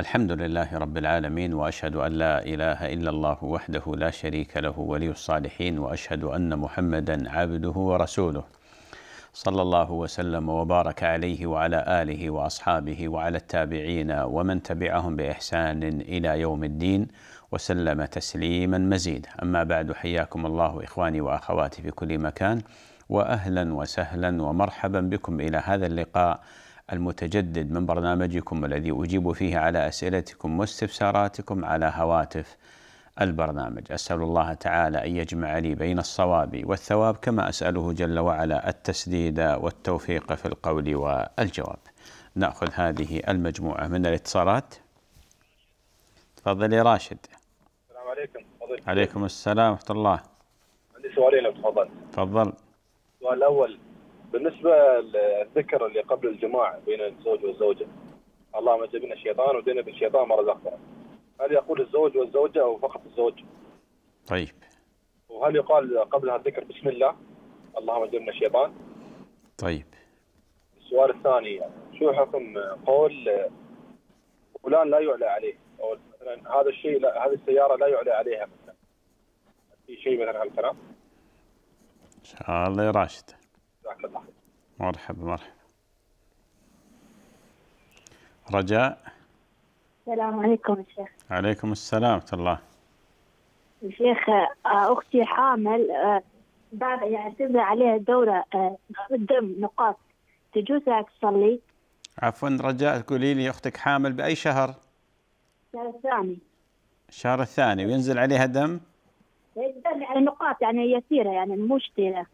الحمد لله رب العالمين واشهد ان لا اله الا الله وحده لا شريك له ولي الصالحين واشهد ان محمدا عبده ورسوله صلى الله وسلم وبارك عليه وعلى اله واصحابه وعلى التابعين ومن تبعهم باحسان الى يوم الدين وسلم تسليما مزيدا اما بعد حياكم الله اخواني واخواتي في كل مكان واهلا وسهلا ومرحبا بكم الى هذا اللقاء المتجدد من برنامجكم الذي أجيب فيه على أسئلتكم واستفساراتكم على هواتف البرنامج أسأل الله تعالى أن يجمع لي بين الصواب والثواب كما أسأله جل وعلا التسديد والتوفيق في القول والجواب نأخذ هذه المجموعة من الاتصالات تفضل يا راشد السلام عليكم فضل. عليكم السلام ورحمة الله عندي سؤالين تفضل تفضل السؤال الأول بالنسبه للذكر اللي قبل الجماع بين الزوج والزوجه اللهم جبنا الشيطان ودينا بالشيطان ما رزقنا هل يقول الزوج والزوجه او فقط الزوج؟ طيب وهل يقال قبلها الذكر بسم الله اللهم جنبنا الشيطان؟ طيب السؤال الثاني شو حكم قول فلان لا يعلى عليه او مثلا هذا الشيء لا هذه السياره لا يعلى عليها مثلا في شيء مثلا هالكلام؟ ان شاء الله يا راشد مرحبا مرحبا رجاء السلام عليكم الشيخ عليكم السلام ورحمة الله الشيخ آه، أختي حامل آه، بعد يعتمد يعني عليها دورة الدم آه، نقاط تجوز تصلي عفوا رجاء تقولي لي أختك حامل بأي شهر؟ الشهر الثاني الشهر الثاني وينزل عليها دم؟ دم يعني نقاط يعني يسيرة يعني مو كثيره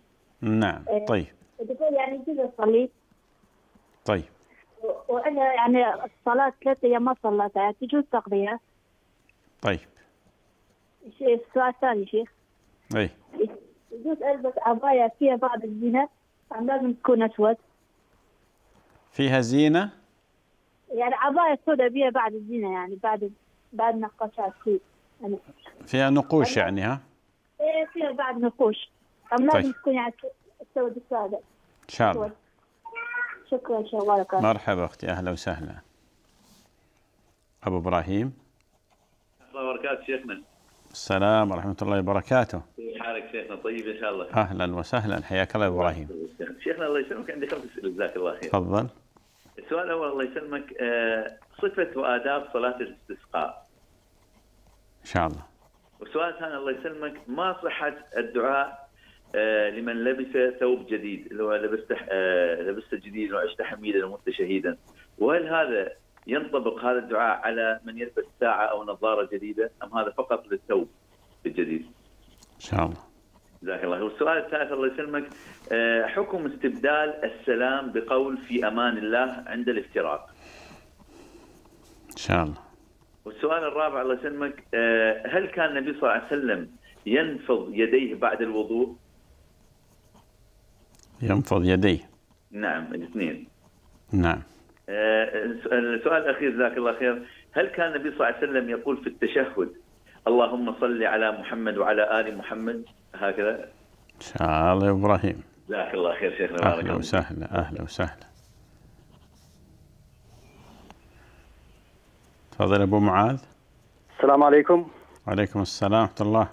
نعم طيب دكتور يعني جيت اصلي طيب وانا يعني الصلاه ثلاثة ايام ما صليتها يعني تجوز تقضيها طيب شيخ سؤال ثاني شيخ اي يجوز البس عبايه فيها بعض الزينه ام لازم تكون اسود؟ فيها زينه؟ يعني عبايه سوداء فيها بعد الزينه يعني بعد بعد نقاشات في يعني فيها نقوش يعني ها؟ ايه فيها بعض نقوش ام لازم طيب. تكون يعني سود السادة شاء الله شكرا ان شاء الله مرحبا اختي اهلا وسهلا ابو ابراهيم الله وبركاته شيخنا السلام ورحمة الله وبركاته. كيف حالك شيخنا طيب إن شاء الله. أهلا وسهلا حياك الله يا إبراهيم. شيخنا الله يسلمك عندي خمس أسئلة جزاك الله خير. تفضل. السؤال الأول الله يسلمك آه، صفة وآداب صلاة الاستسقاء. إن شاء الله. والسؤال الثاني الله يسلمك ما صحة الدعاء آه، لمن لبس ثوب جديد اللي هو لبست آه، لبست جديد وعشت حميدا ومت شهيدا وهل هذا ينطبق هذا الدعاء على من يلبس ساعه او نظاره جديده ام هذا فقط للثوب الجديد؟ ان شاء الله جزاك الله خير والسؤال الثالث الله يسلمك آه، حكم استبدال السلام بقول في امان الله عند الافتراق ان شاء الله والسؤال الرابع الله يسلمك هل كان النبي صلى الله عليه وسلم ينفض يديه بعد الوضوء ينفض يديه نعم الاثنين نعم آه، السؤال الاخير جزاك الله خير هل كان النبي صلى الله عليه وسلم يقول في التشهد اللهم صل على محمد وعلى ال محمد هكذا؟ ان شاء الله ابراهيم جزاك الله خير شيخنا بارك اهلا وسهلا اهلا وسهلا تفضل ابو معاذ السلام عليكم وعليكم السلام ورحمه الله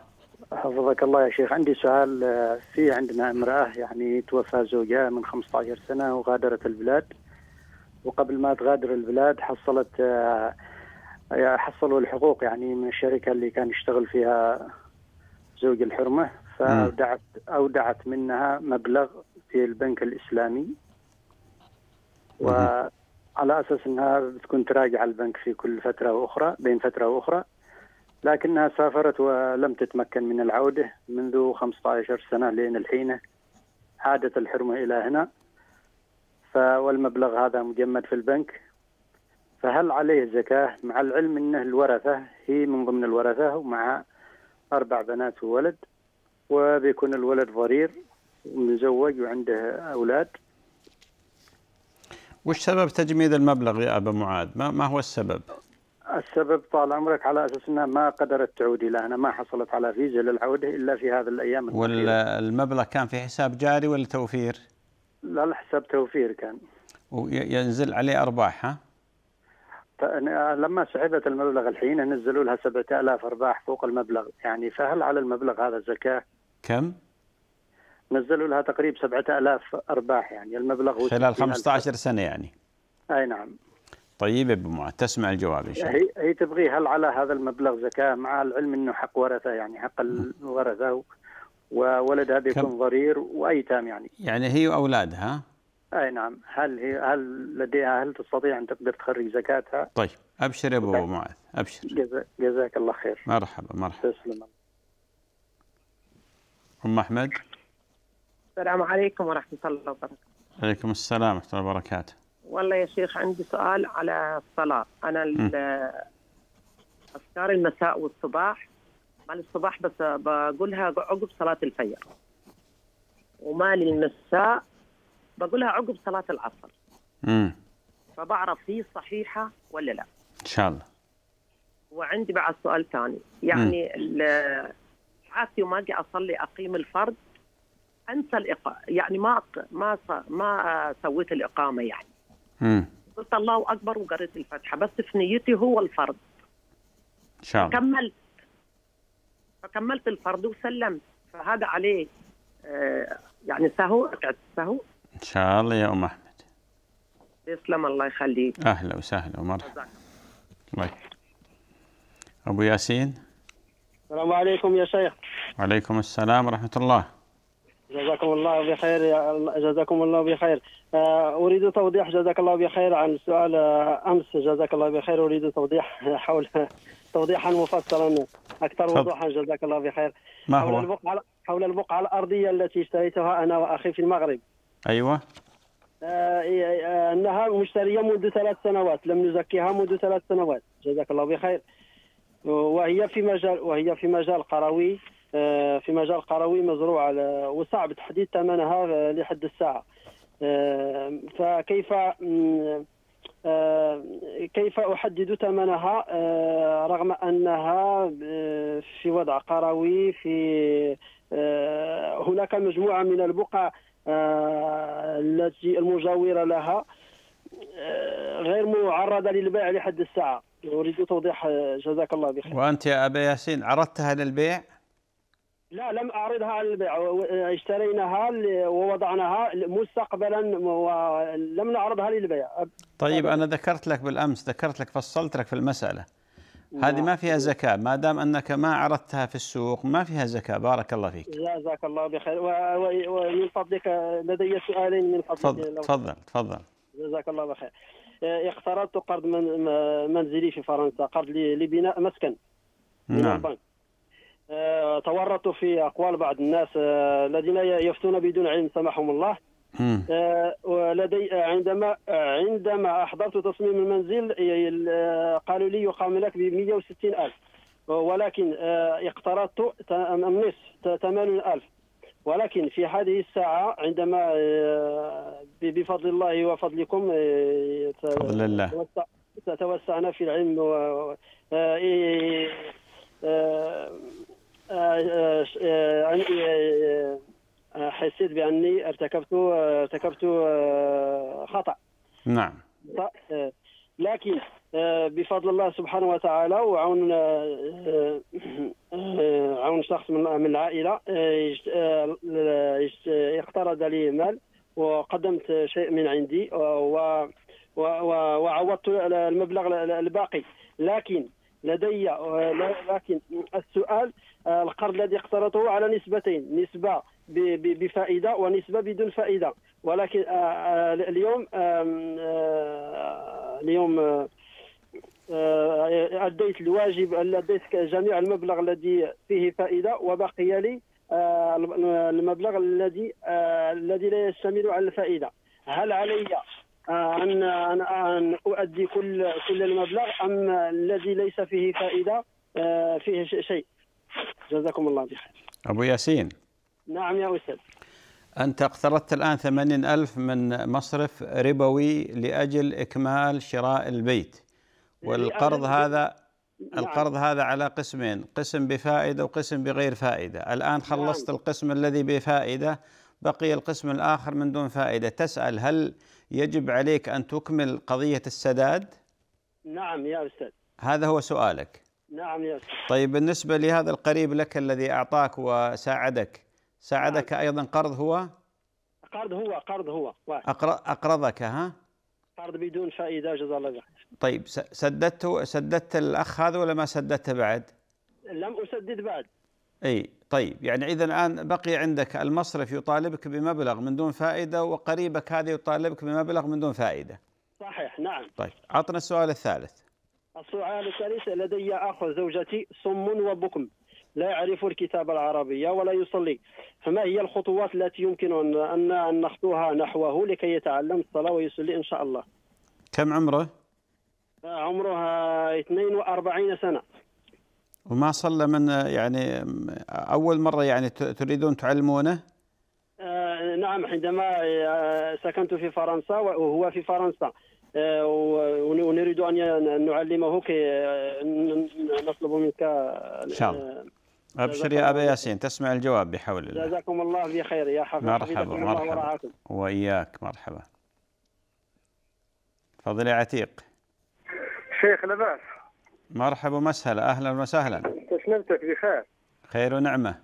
حفظك الله يا شيخ عندي سؤال آه، في عندنا امرأة يعني توفى زوجها من 15 سنة وغادرت البلاد وقبل ما تغادر البلاد حصلت آه، آه، حصلوا الحقوق يعني من الشركة اللي كان يشتغل فيها زوج الحرمة فأودعت أودعت منها مبلغ في البنك الإسلامي وعلى أساس أنها بتكون تراجع البنك في كل فترة وأخرى بين فترة وأخرى لكنها سافرت ولم تتمكن من العودة منذ 15 سنة لين الحين عادت الحرمة إلى هنا والمبلغ هذا مجمد في البنك فهل عليه زكاة مع العلم أنه الورثة هي من ضمن الورثة ومع أربع بنات وولد وبيكون الولد ضرير ومزوج وعنده أولاد وش سبب تجميد المبلغ يا أبا معاذ ما, ما هو السبب السبب طال عمرك على اساس انها ما قدرت تعود الى هنا ما حصلت على فيزا للعوده الا في هذه الايام والمبلغ كان في حساب جاري ولا توفير؟ لا الحساب توفير كان وينزل عليه ارباح ها؟ لما سحبت المبلغ الحين نزلوا لها 7000 ارباح فوق المبلغ يعني فهل على المبلغ هذا زكاه؟ كم؟ نزلوا لها تقريب 7000 ارباح يعني المبلغ خلال 15 سنه يعني اي نعم طيب معاذ تسمع الجواب ان شاء الله هي, هي تبغي هل على هذا المبلغ زكاه مع العلم انه حق ورثه يعني حق نعم. الورثه وولدها بيكون ضرير وايتام يعني يعني هي واولادها اي نعم هل هي هل لديها هل تستطيع ان تقدر تخرج زكاتها؟ طيب ابشر يا ابو معاذ ابشر جزاك, جزاك الله خير مرحبا مرحبا تسلم ام احمد السلام عليكم ورحمه الله وبركاته. عليكم السلام ورحمه الله وبركاته. والله يا شيخ عندي سؤال على الصلاة أنا أفكار المساء والصباح مال الصباح بس بقولها عقب صلاة الفجر وما المساء بقولها عقب صلاة العصر امم فبعرف هي صحيحة ولا لا إن شاء الله وعندي بعد سؤال ثاني يعني ساعات يوم اجي اصلي اقيم الفرض انسى الاقامه يعني ما ما ما سويت الاقامه يعني قلت الله اكبر وقريت الفاتحه بس في نيتي هو الفرض ان شاء الله كملت فكملت الفرض وسلمت فهذا عليه آه يعني سهو ركعت السهو ان شاء الله يا ام احمد تسلم الله يخليك اهلا وسهلا ومرحبا طيب. ابو ياسين السلام عليكم يا شيخ وعليكم السلام ورحمه الله جزاكم الله بخير جزاكم الله بخير آه، اريد توضيح جزاك الله بخير عن سؤال آه، امس جزاك الله بخير اريد توضيح حول توضيحا مفصلا اكثر وضوحا جزاك الله بخير ما هو؟ حول البقعه حول البقعه الارضيه التي اشتريتها انا واخي في المغرب ايوه آه، انها مشتريه منذ ثلاث سنوات لم نزكيها منذ ثلاث سنوات جزاك الله بخير وهي في مجال وهي في مجال قروي آه، في مجال قروي مزروعة وصعب تحديد ثمنها آه، لحد الساعة آه، فكيف كيف أحدد ثمنها رغم أنها في وضع قروي في هناك مجموعة من البقع التي المجاورة لها غير معرضة للبيع لحد الساعة أريد توضيح جزاك الله بخير وأنت يا أبا ياسين عرضتها للبيع؟ لا لم أعرضها للبيع اشتريناها ووضعناها مستقبلا ولم نعرضها للبيع طيب أنا ذكرت لك بالأمس ذكرت لك فصلت لك في المسألة نعم. هذه ما فيها زكاة ما دام أنك ما عرضتها في السوق ما فيها زكاة بارك الله فيك جزاك الله بخير ومن فضلك لدي سؤالين من فضلك تفضل تفضل جزاك الله بخير آه، اقترضت قرض من منزلي في فرنسا قرض لبناء مسكن من نعم. البنك آه، تورطوا في اقوال بعض الناس آه، الذين يفتون بدون علم سمحهم الله آه، ولدي عندما عندما احضرت تصميم المنزل قالوا لي يقام لك ب 160 الف ولكن اقترضت النصف 80 الف ولكن في هذه الساعة عندما بفضل الله وفضلكم فضل الله توسعنا في العلم و عندي آه، آه، آه، حسيت باني ارتكبت ارتكبت خطا نعم لكن بفضل الله سبحانه وتعالى وعون عون شخص من العائله اقترض لي مال وقدمت شيء من عندي وعوضت المبلغ الباقي لكن لدي لكن السؤال آه، القرض الذي اقترضته على نسبتين نسبة بفائدة ونسبة بدون فائدة ولكن آه، آه، اليوم اليوم أديت الواجب أديت جميع المبلغ الذي فيه فائدة وبقي لي المبلغ الذي الذي لا يشتمل على الفائدة هل علي أن أن أن أؤدي كل كل المبلغ أم الذي ليس فيه فائدة فيه شيء جزاكم الله بخير أبو ياسين نعم يا أستاذ أنت اقترضت الآن 80000 ألف من مصرف ربوي لأجل إكمال شراء البيت والقرض هذا نعم. القرض هذا على قسمين قسم بفائدة وقسم بغير فائدة الآن نعم. خلصت نعم. القسم الذي بفائدة بقي القسم الآخر من دون فائدة تسأل هل يجب عليك أن تكمل قضية السداد؟ نعم يا أستاذ هذا هو سؤالك نعم يا سيدي طيب بالنسبة لهذا القريب لك الذي أعطاك وساعدك ساعدك نعم. أيضا قرض هو؟ قرض هو قرض هو واحد. أقرضك ها؟ قرض بدون فائدة جزاه الله خير طيب سددت سددت الأخ هذا ولا ما سددته بعد؟ لم أسدد بعد اي طيب يعني اذا الان بقي عندك المصرف يطالبك بمبلغ من دون فائده وقريبك هذا يطالبك بمبلغ من دون فائده. صحيح نعم. طيب عطنا السؤال الثالث. السؤال الثالث لدي أخ زوجتي صم وبكم لا يعرف الكتابة العربية ولا يصلي فما هي الخطوات التي يمكن أن نخطوها نحوه لكي يتعلم الصلاة ويصلي إن شاء الله كم عمره؟ عمره 42 سنة وما صلى من يعني أول مرة يعني تريدون تعلمونه؟ آه، نعم عندما آه، سكنت في فرنسا وهو في فرنسا آه، ونريد ان نعلمه كي آه، نطلب منك آه، ان شاء الله ابشر يا ابا ياسين تسمع الجواب بحول الله جزاكم الله بخير يا حفظ مرحبا مرحبا واياك مرحبا فضل عتيق شيخ لباس مرحبا ومسهلا اهلا وسهلا تسلمتك بخير خير ونعمه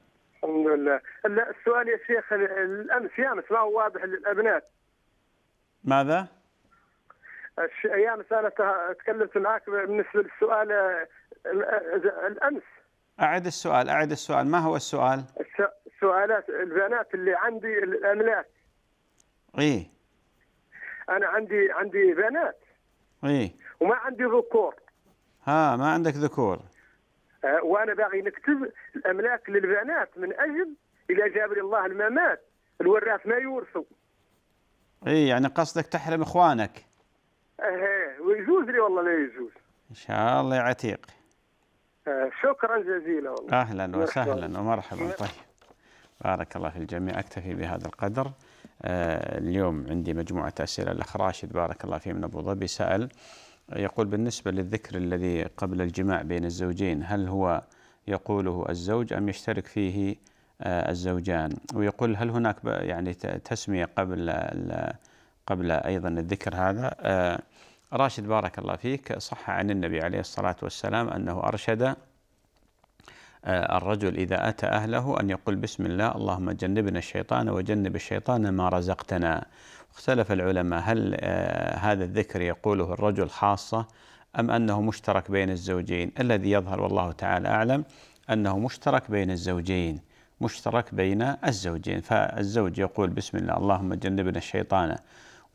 الحمد لله السؤال يا شيخ الامس يامس ما هو واضح للابناء ماذا؟ ايام انا تكلمت معك بالنسبه للسؤال آه، الامس اعد السؤال اعد السؤال ما هو السؤال؟ السؤالات البيانات اللي عندي الاملاك ايه انا عندي عندي بنات ايه وما عندي ذكور ها ما عندك ذكور آه، وانا باغي نكتب الاملاك للبنات من اجل اذا جاب لي الله الممات الوراث ما يورثوا اي يعني قصدك تحرم اخوانك ايه ويجوز لي والله لا يجوز ان شاء الله يا عتيق إيه، شكرا جزيلا والله اهلا وسهلا ومرحبا طيب بارك الله في الجميع اكتفي بهذا القدر إيه، اليوم عندي مجموعه اسئله الاخ راشد بارك الله فيه من ابو ظبي سال يقول بالنسبه للذكر الذي قبل الجماع بين الزوجين هل هو يقوله الزوج ام يشترك فيه إيه، الزوجان ويقول هل هناك يعني تسميه قبل قبل أيضا الذكر هذا آه، راشد بارك الله فيك صح عن النبي عليه الصلاة والسلام أنه أرشد آه، الرجل إذا أتى أهله أن يقول بسم الله اللهم جنبنا الشيطان وجنب الشيطان ما رزقتنا اختلف العلماء هل آه، هذا الذكر يقوله الرجل خاصة أم أنه مشترك بين الزوجين الذي يظهر والله تعالى أعلم أنه مشترك بين الزوجين مشترك بين الزوجين فالزوج يقول بسم الله اللهم جنبنا الشيطان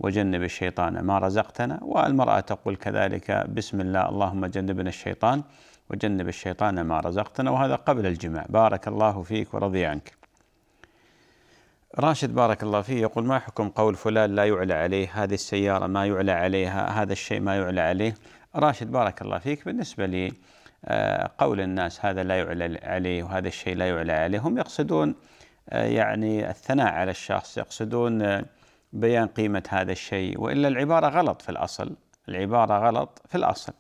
وجنب الشيطان ما رزقتنا والمرأة تقول كذلك بسم الله اللهم جنبنا الشيطان وجنب الشيطان ما رزقتنا وهذا قبل الجماع بارك الله فيك ورضي عنك راشد بارك الله فيه يقول ما حكم قول فلان لا يعلى عليه هذه السيارة ما يعلى عليها هذا الشيء ما يعلى عليه راشد بارك الله فيك بالنسبة لي آه، قول الناس هذا لا يعلى عليه وهذا الشيء لا يعلى عليه هم يقصدون آه، يعني الثناء على الشخص يقصدون آه، بيان قيمة هذا الشيء وإلا العبارة غلط في الأصل العبارة غلط في الأصل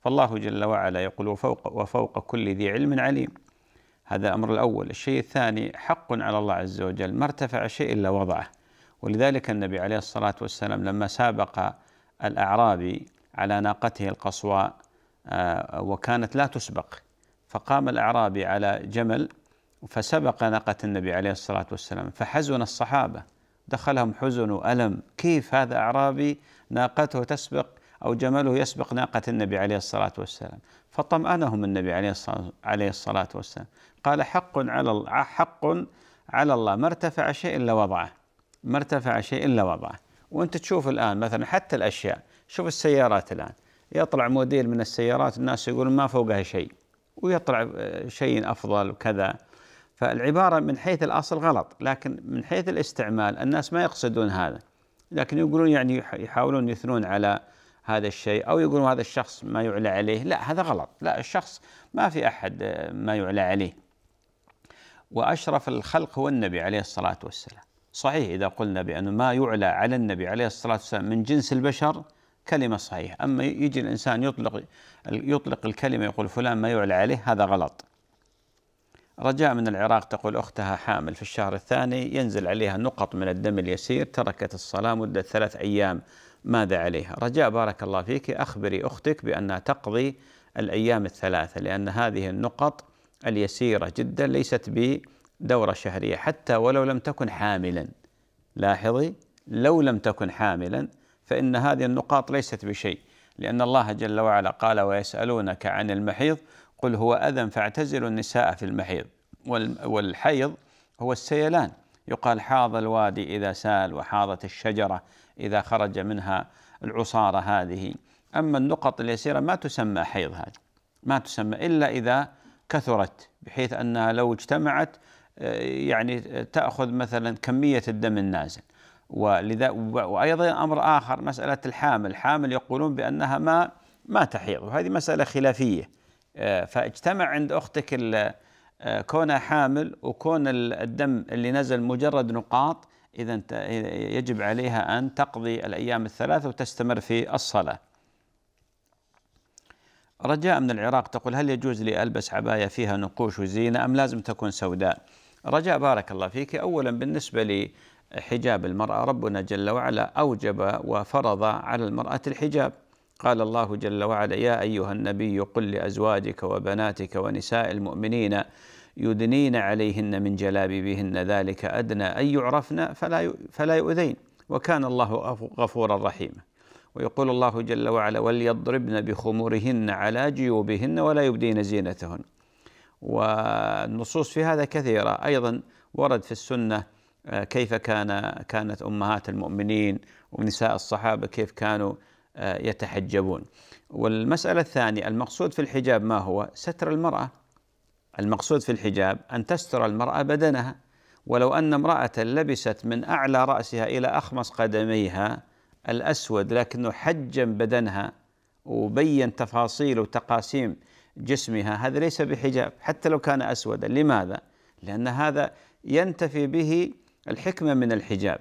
فالله جل وعلا يقول وفوق, وفوق كل ذي علم عليم هذا الأمر الأول الشيء الثاني حق على الله عز وجل ما ارتفع شيء إلا وضعه ولذلك النبي عليه الصلاة والسلام لما سابق الأعرابي على ناقته القصواء آه، وكانت لا تسبق فقام الأعرابي على جمل فسبق ناقة النبي عليه الصلاة والسلام فحزن الصحابة دخلهم حزن وألم كيف هذا أعرابي ناقته تسبق أو جمله يسبق ناقة النبي عليه الصلاة والسلام فطمأنهم النبي عليه الصلاة, عليه الصلاة والسلام قال حق على حق على الله ما ارتفع شيء إلا وضعه ما ارتفع شيء إلا وضعه وأنت تشوف الآن مثلا حتى الأشياء شوف السيارات الآن يطلع موديل من السيارات الناس يقولون ما فوقها شيء ويطلع آه، شيء أفضل وكذا فالعبارة من حيث الأصل غلط لكن من حيث الاستعمال الناس ما يقصدون هذا لكن يقولون يعني يحاولون يثنون على هذا الشيء أو يقولون هذا الشخص ما يعلى عليه لا هذا غلط لا الشخص ما في أحد آه، ما يعلى عليه وأشرف الخلق هو النبي عليه الصلاة والسلام صحيح إذا قلنا بأنه ما يعلى على النبي عليه الصلاة والسلام من جنس البشر كلمة صحيحة أما يجي الإنسان يطلق يطلق الكلمة يقول فلان ما يعلى عليه هذا غلط رجاء من العراق تقول أختها حامل في الشهر الثاني ينزل عليها نقط من الدم اليسير تركت الصلاة مدة ثلاث أيام ماذا عليها رجاء بارك الله فيك أخبري أختك بأنها تقضي الأيام الثلاثة لأن هذه النقط اليسيرة جدا ليست بدورة شهرية حتى ولو لم تكن حاملا لاحظي لو لم تكن حاملا فإن هذه النقاط ليست بشيء لأن الله جل وعلا قال ويسألونك عن المحيض قل هو أذى فاعتزلوا النساء في المحيض والحيض هو السيلان يقال حاض الوادي إذا سال وحاضت الشجرة إذا خرج منها العصارة هذه أما النقط اليسيرة ما تسمى حيض هذه ما تسمى إلا إذا كثرت بحيث أنها لو اجتمعت آه، يعني تأخذ مثلا كمية الدم النازل ولذا وأيضا أمر آخر مسألة الحامل الحامل يقولون بأنها ما ما تحيض وهذه مسألة خلافية آه، فاجتمع عند اختك آه، كونها حامل وكون الدم اللي نزل مجرد نقاط اذا يجب عليها ان تقضي الايام الثلاثه وتستمر في الصلاه. رجاء من العراق تقول هل يجوز لي البس عبايه فيها نقوش وزينه ام لازم تكون سوداء؟ رجاء بارك الله فيك اولا بالنسبه لي حجاب المرأة ربنا جل وعلا أوجب وفرض على المرأة الحجاب قال الله جل وعلا يا أيها النبي قل لأزواجك وبناتك ونساء المؤمنين يدنين عليهن من جلابيبهن ذلك أدنى أن يعرفن فلا فلا يؤذين وكان الله غفورا رحيما ويقول الله جل وعلا وليضربن بخمورهن على جيوبهن ولا يبدين زينتهن والنصوص في هذا كثيرة أيضا ورد في السنة آه، كيف كان كانت أمهات المؤمنين ونساء الصحابة كيف كانوا يتحجبون والمسألة الثانية المقصود في الحجاب ما هو ستر المرأة المقصود في الحجاب أن تستر المرأة بدنها ولو أن امرأة لبست من أعلى رأسها إلى أخمص قدميها الأسود لكنه حجم بدنها وبين تفاصيل وتقاسيم جسمها هذا ليس بحجاب حتى لو كان أسودا لماذا؟ لأن هذا ينتفي به الحكمة من الحجاب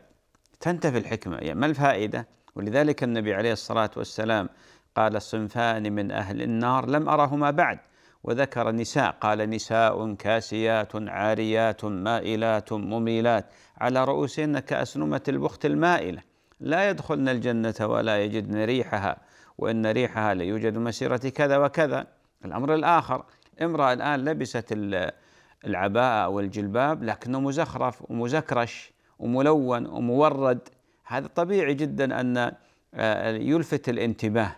تنتفي الحكمة يعني ما الفائدة؟ ولذلك النبي عليه الصلاة والسلام قال صنفان من أهل النار لم أرهما بعد وذكر نساء قال نساء كاسيات عاريات مائلات مميلات على رؤوسهن كأسنمة البخت المائلة لا يدخلن الجنة ولا يجدن ريحها وإن ريحها ليوجد مسيرة كذا وكذا الأمر الآخر امرأة الآن لبست العباءة أو الجلباب لكنه مزخرف ومزكرش وملون ومورد هذا طبيعي جدا أن آه، يلفت الانتباه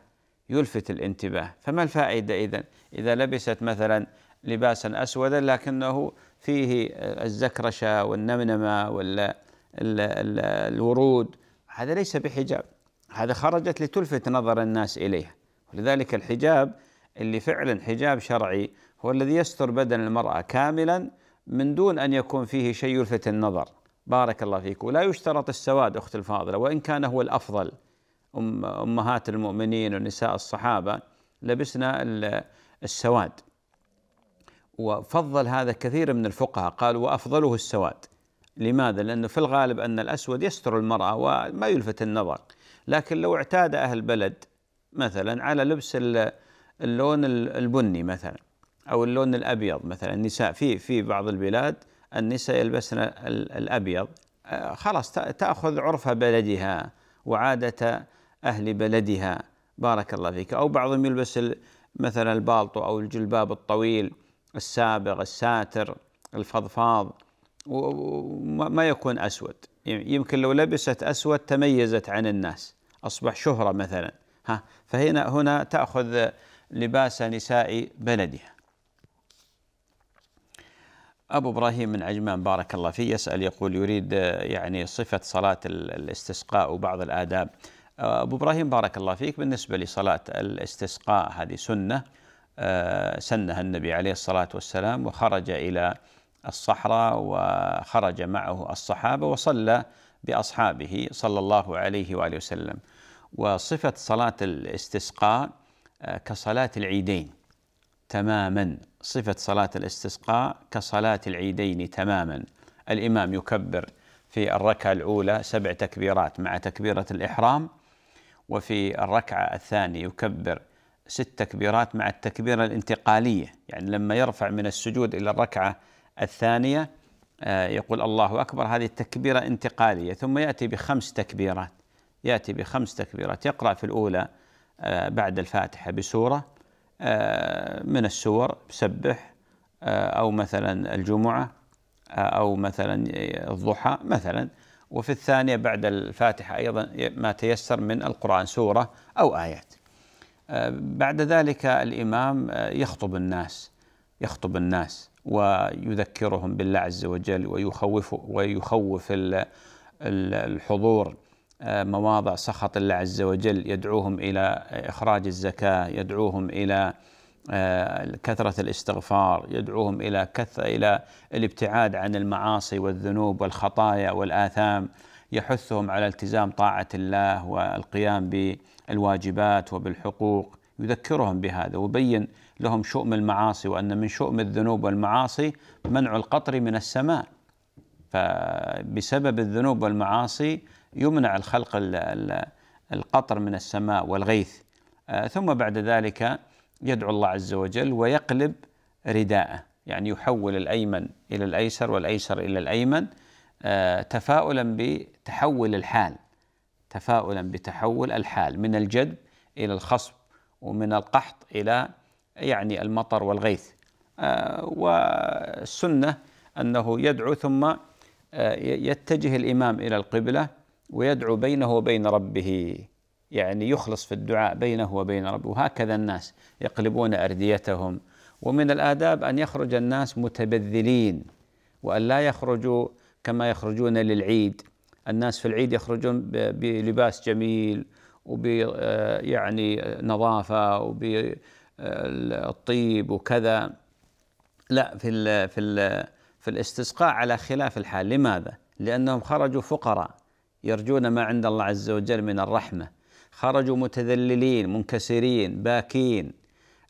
يلفت الانتباه فما الفائدة إذا إذا لبست مثلا لباسا أسودا لكنه فيه آه، الزكرشة والنمنمة وال الورود هذا ليس بحجاب هذا خرجت لتلفت نظر الناس إليها ولذلك الحجاب اللي فعلا حجاب شرعي هو الذي يستر بدن المرأة كاملا من دون أن يكون فيه شيء يلفت النظر بارك الله فيك ولا يشترط السواد أخت الفاضلة وإن كان هو الأفضل أم أمهات المؤمنين ونساء الصحابة لبسنا السواد وفضل هذا كثير من الفقهاء قالوا وأفضله السواد لماذا؟ لأنه في الغالب أن الأسود يستر المرأة وما يلفت النظر لكن لو اعتاد أهل بلد مثلا على لبس اللون البني مثلا أو اللون الأبيض مثلا النساء في في بعض البلاد النساء يلبسن الأبيض آه، خلاص تأخذ عرف بلدها وعادة أهل بلدها بارك الله فيك أو بعضهم يلبس مثلا البالطو أو الجلباب الطويل السابغ الساتر الفضفاض وما يكون أسود يمكن لو لبست أسود تميزت عن الناس أصبح شهرة مثلا ها فهنا هنا تأخذ لباس نساء بلدها أبو إبراهيم من عجمان بارك الله فيه يسأل يقول يريد آه، يعني صفة صلاة الاستسقاء وبعض الآداب آه، أبو إبراهيم بارك الله فيك بالنسبة لصلاة الاستسقاء هذه سنة آه، سنها النبي عليه الصلاة والسلام وخرج إلى الصحراء وخرج معه الصحابة وصلى بأصحابه صلى الله عليه وآله وسلم وصفة صلاة الاستسقاء كصلاة العيدين تماما صفة صلاة الاستسقاء كصلاة العيدين تماما الإمام يكبر في الركعة الأولى سبع تكبيرات مع تكبيرة الإحرام وفي الركعة الثانية يكبر ست تكبيرات مع التكبيرة الانتقالية يعني لما يرفع من السجود إلى الركعة الثانية آه، يقول الله أكبر هذه التكبيرة انتقالية ثم يأتي بخمس تكبيرات يأتي بخمس تكبيرات يقرأ في الأولى آه، بعد الفاتحة بسورة آه، من السور سبح آه، أو مثلا الجمعة آه، أو مثلا الضحى مثلا وفي الثانية بعد الفاتحة أيضا ما تيسر من القرآن سورة أو آيات بعد ذلك الإمام يخطب الناس يخطب الناس ويذكرهم بالله عز وجل ويخوف ويخوف الحضور آه، مواضع سخط الله عز وجل يدعوهم الى اخراج الزكاه يدعوهم الى آه، كثره الاستغفار يدعوهم الى كثره الى الابتعاد عن المعاصي والذنوب والخطايا والاثام يحثهم على التزام طاعه الله والقيام بالواجبات وبالحقوق يذكرهم بهذا وبين لهم شؤم المعاصي وان من شؤم الذنوب والمعاصي منع القطر من السماء فبسبب الذنوب والمعاصي يمنع الخلق القطر من السماء والغيث آه، ثم بعد ذلك يدعو الله عز وجل ويقلب رداءه يعني يحول الأيمن إلى الأيسر والأيسر إلى الأيمن آه، تفاؤلا بتحول الحال تفاؤلا بتحول الحال من الجد إلى الخصب ومن القحط إلى يعني المطر والغيث آه، والسنة أنه يدعو ثم يتجه الإمام إلى القبلة ويدعو بينه وبين ربه يعني يخلص في الدعاء بينه وبين ربه وهكذا الناس يقلبون أرديتهم ومن الآداب أن يخرج الناس متبذلين وأن لا يخرجوا كما يخرجون للعيد الناس في العيد يخرجون بلباس جميل وب يعني نظافة وبالطيب وكذا لا في الـ في الـ في الاستسقاء على خلاف الحال لماذا؟ لأنهم خرجوا فقراء يرجون ما عند الله عز وجل من الرحمه خرجوا متذللين منكسرين باكين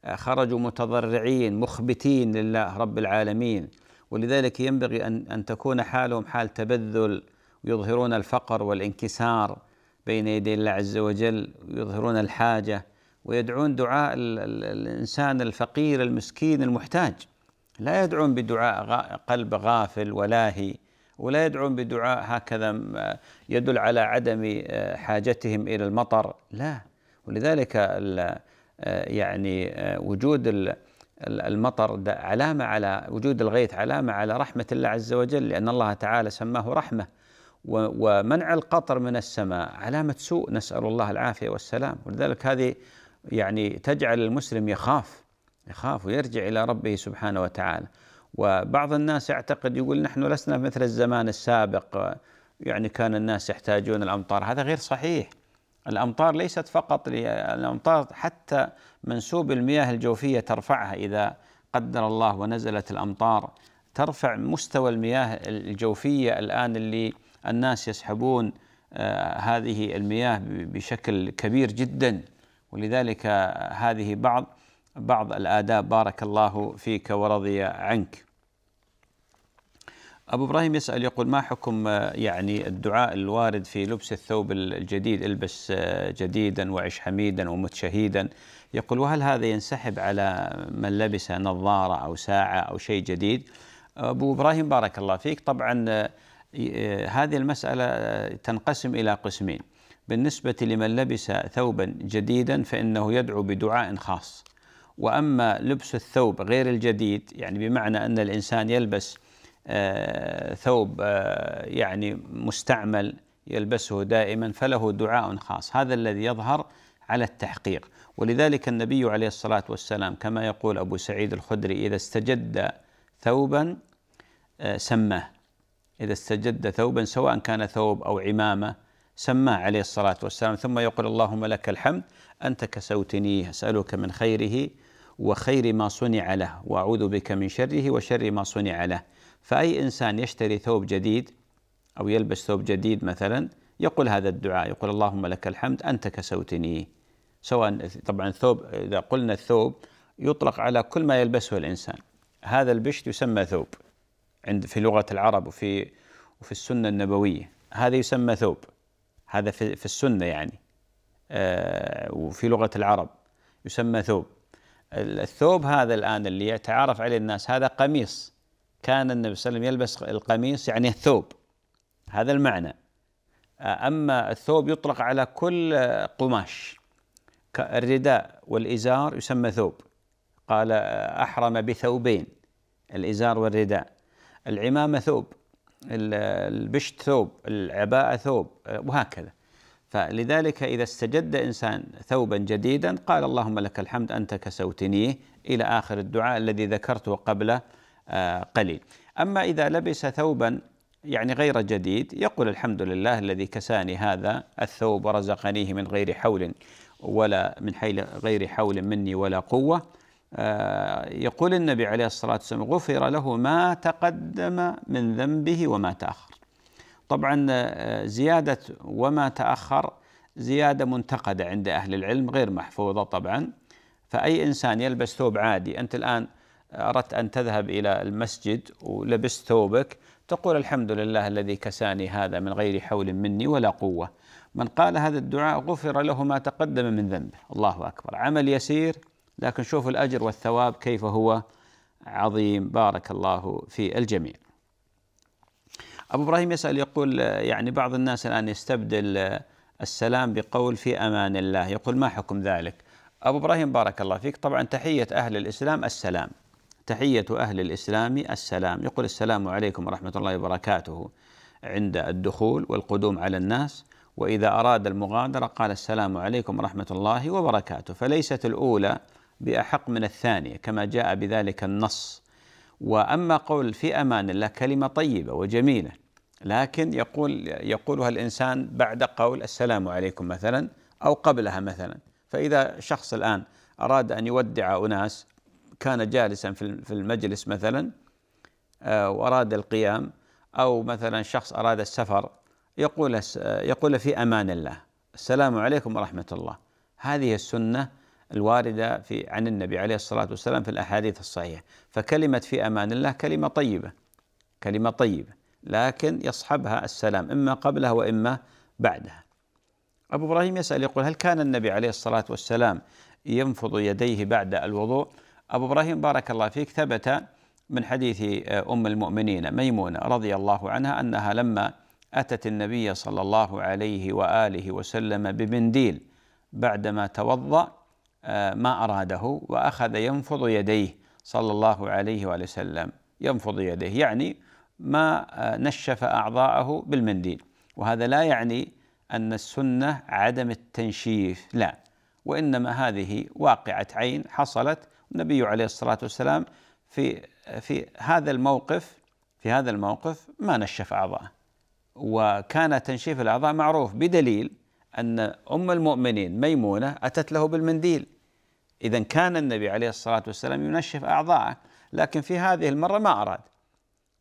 آه، خرجوا متضرعين مخبتين لله رب العالمين ولذلك ينبغي ان ان تكون حالهم حال تبذل ويظهرون الفقر والانكسار بين يدي الله عز وجل ويظهرون الحاجه ويدعون دعاء الانسان الفقير المسكين المحتاج لا يدعون بدعاء قلب غافل ولاهي ولا يدعون بدعاء هكذا يدل على عدم آه، حاجتهم الى المطر لا ولذلك آه، يعني آه، وجود المطر علامه على وجود الغيث علامه على رحمه الله عز وجل لان الله تعالى سماه رحمه ومنع القطر من السماء علامه سوء نسال الله العافيه والسلام ولذلك هذه يعني تجعل المسلم يخاف يخاف ويرجع الى ربه سبحانه وتعالى وبعض الناس يعتقد يقول نحن لسنا مثل الزمان السابق يعني كان الناس يحتاجون الامطار هذا غير صحيح الامطار ليست فقط الامطار حتى منسوب المياه الجوفيه ترفعها اذا قدر الله ونزلت الامطار ترفع مستوى المياه الجوفيه الان اللي الناس يسحبون آه، هذه المياه بشكل كبير جدا ولذلك هذه بعض بعض الآداب بارك الله فيك ورضي عنك أبو إبراهيم يسأل يقول ما حكم آه، يعني الدعاء الوارد في لبس الثوب الجديد البس آه، جديدا وعش حميدا ومت شهيدا يقول وهل هذا ينسحب على من لبس نظارة أو ساعة أو شيء جديد أبو إبراهيم بارك الله فيك طبعا آه، هذه المسألة تنقسم إلى قسمين بالنسبة لمن لبس ثوبا جديدا فإنه يدعو بدعاء خاص وأما لبس الثوب غير الجديد يعني بمعنى أن الإنسان يلبس آه، ثوب آه، يعني مستعمل يلبسه دائما فله دعاء خاص هذا الذي يظهر على التحقيق ولذلك النبي عليه الصلاة والسلام كما يقول أبو سعيد الخدري إذا استجد ثوبا آه، سماه إذا استجد ثوبا سواء كان ثوب أو عمامة سماه عليه الصلاة والسلام ثم يقول اللهم لك الحمد أنت كسوتني أسألك من خيره وخير ما صنع له واعوذ بك من شره وشر ما صنع له فاي انسان يشتري ثوب جديد او يلبس ثوب جديد مثلا يقول هذا الدعاء يقول اللهم لك الحمد انت كسوتني سواء طبعا الثوب اذا قلنا الثوب يطلق على كل ما يلبسه الانسان هذا البشت يسمى ثوب عند في لغه العرب وفي وفي السنه النبويه هذا يسمى ثوب هذا في, في السنه يعني آه وفي لغه العرب يسمى ثوب الثوب هذا الآن اللي يتعارف عليه الناس هذا قميص كان النبي صلى الله عليه وسلم يلبس القميص يعني الثوب هذا المعنى أما الثوب يطلق على كل قماش الرداء والإزار يسمى ثوب قال أحرم بثوبين الإزار والرداء العمامة ثوب البشت ثوب العباءة ثوب وهكذا فلذلك إذا استجد إنسان ثوبا جديدا قال اللهم لك الحمد أنت كسوتنيه إلى آخر الدعاء الذي ذكرته قبل آه، قليل أما إذا لبس ثوبا يعني غير جديد يقول الحمد لله الذي كساني هذا الثوب ورزقنيه من غير حول ولا من حيل غير حول مني ولا قوة آه، يقول النبي عليه الصلاة والسلام غفر له ما تقدم من ذنبه وما تأخر طبعا آه، زيادة وما تأخر زيادة منتقدة عند أهل العلم غير محفوظة طبعا فأي إنسان يلبس ثوب عادي أنت الآن أردت أن تذهب إلى المسجد ولبست ثوبك تقول الحمد لله الذي كساني هذا من غير حول مني ولا قوة من قال هذا الدعاء غفر له ما تقدم من ذنبه الله أكبر عمل يسير لكن شوف الأجر والثواب كيف هو عظيم بارك الله في الجميع أبو إبراهيم يسأل يقول يعني بعض الناس الآن يستبدل آه، السلام بقول في أمان الله يقول ما حكم ذلك أبو إبراهيم بارك الله فيك طبعا تحية أهل الإسلام السلام تحية أهل الإسلام السلام يقول السلام عليكم ورحمة الله وبركاته عند الدخول والقدوم على الناس وإذا أراد المغادرة قال السلام عليكم ورحمة الله وبركاته فليست الأولى بأحق من الثانية كما جاء بذلك النص واما قول في امان الله كلمه طيبه وجميله لكن يقول يقولها الانسان بعد قول السلام عليكم مثلا او قبلها مثلا فاذا شخص الان اراد ان يودع اناس كان جالسا في المجلس مثلا آه، واراد القيام او مثلا شخص اراد السفر يقول يقول في امان الله السلام عليكم ورحمه الله هذه السنه الوارده في عن النبي عليه الصلاه والسلام في الاحاديث الصحيحه فكلمه في امان الله كلمه طيبه كلمه طيبه لكن يصحبها السلام اما قبلها واما بعدها ابو ابراهيم يسال يقول هل كان النبي عليه الصلاه والسلام ينفض يديه بعد الوضوء ابو ابراهيم بارك الله فيك ثبت من حديث آه، ام المؤمنين ميمونه رضي الله عنها انها لما اتت النبي صلى الله عليه واله وسلم بمنديل بعدما توضأ ما أراده وأخذ ينفض يديه صلى الله عليه وآله وسلم ينفض يديه يعني ما نشف أعضاءه بالمنديل وهذا لا يعني أن السنة عدم التنشيف لا وإنما هذه واقعة عين حصلت النبي عليه الصلاة والسلام في في هذا الموقف في هذا الموقف ما نشف أعضاءه وكان تنشيف الأعضاء معروف بدليل أن أم المؤمنين ميمونة أتت له بالمنديل إذا كان النبي عليه الصلاة والسلام ينشف أعضاءه لكن في هذه المرة ما أراد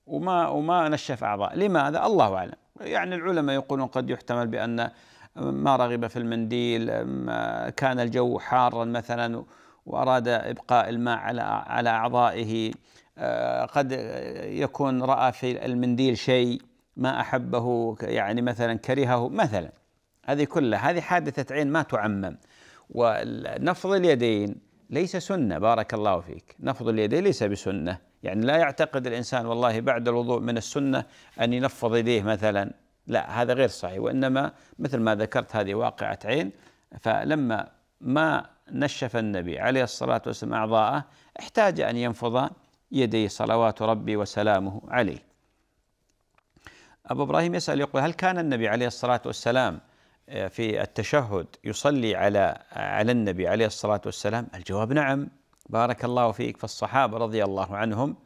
وما وما نشف أعضاء لماذا الله أعلم يعني العلماء يقولون قد يحتمل بأن ما رغب في المنديل كان الجو حارا مثلا وأراد إبقاء الماء على على أعضائه آه، قد يكون رأى في المنديل شيء ما أحبه يعني مثلا كرهه مثلا هذه كلها هذه حادثة عين ما تعمم ونفض اليدين ليس سنة بارك الله فيك نفض اليدين ليس بسنة يعني لا يعتقد الإنسان والله بعد الوضوء من السنة أن ينفض يديه مثلا لا هذا غير صحيح وإنما مثل ما ذكرت هذه واقعة عين فلما ما نشف النبي عليه الصلاة والسلام أعضاءه احتاج أن ينفض يديه صلوات ربي وسلامه عليه أبو إبراهيم يسأل يقول هل كان النبي عليه الصلاة والسلام في التشهد يصلي على على النبي عليه الصلاه والسلام؟ الجواب نعم بارك الله فيك فالصحابه رضي الله عنهم